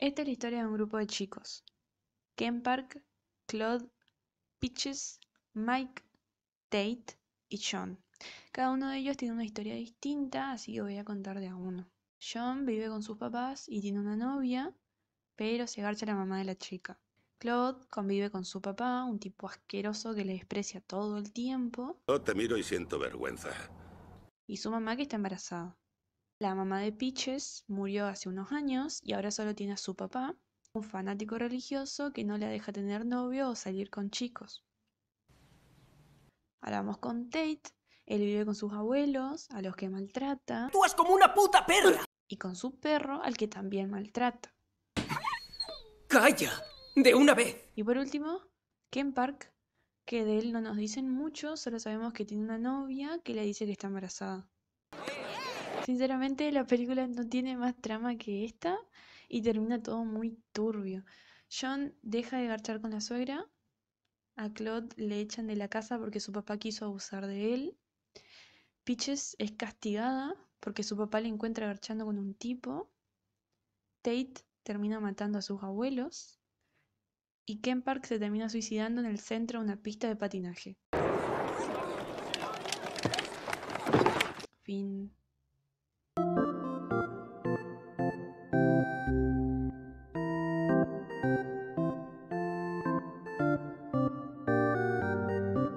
Esta es la historia de un grupo de chicos. Ken Park, Claude, Pitches, Mike, Tate y John. Cada uno de ellos tiene una historia distinta, así que voy a contar de a uno. John vive con sus papás y tiene una novia, pero se garcha la mamá de la chica. Claude convive con su papá, un tipo asqueroso que le desprecia todo el tiempo. Yo te miro y siento vergüenza. Y su mamá que está embarazada. La mamá de Peaches murió hace unos años y ahora solo tiene a su papá, un fanático religioso que no le deja tener novio o salir con chicos. Hablamos con Tate. Él vive con sus abuelos, a los que maltrata. ¡Tú es como una puta perra! Y con su perro, al que también maltrata. ¡Calla! ¡De una vez! Y por último, Ken Park, que de él no nos dicen mucho, solo sabemos que tiene una novia que le dice que está embarazada. Sinceramente, la película no tiene más trama que esta y termina todo muy turbio. John deja de garchar con la suegra, a Claude le echan de la casa porque su papá quiso abusar de él, Peaches es castigada porque su papá le encuentra garchando con un tipo, Tate termina matando a sus abuelos y Ken Park se termina suicidando en el centro de una pista de patinaje. Fin.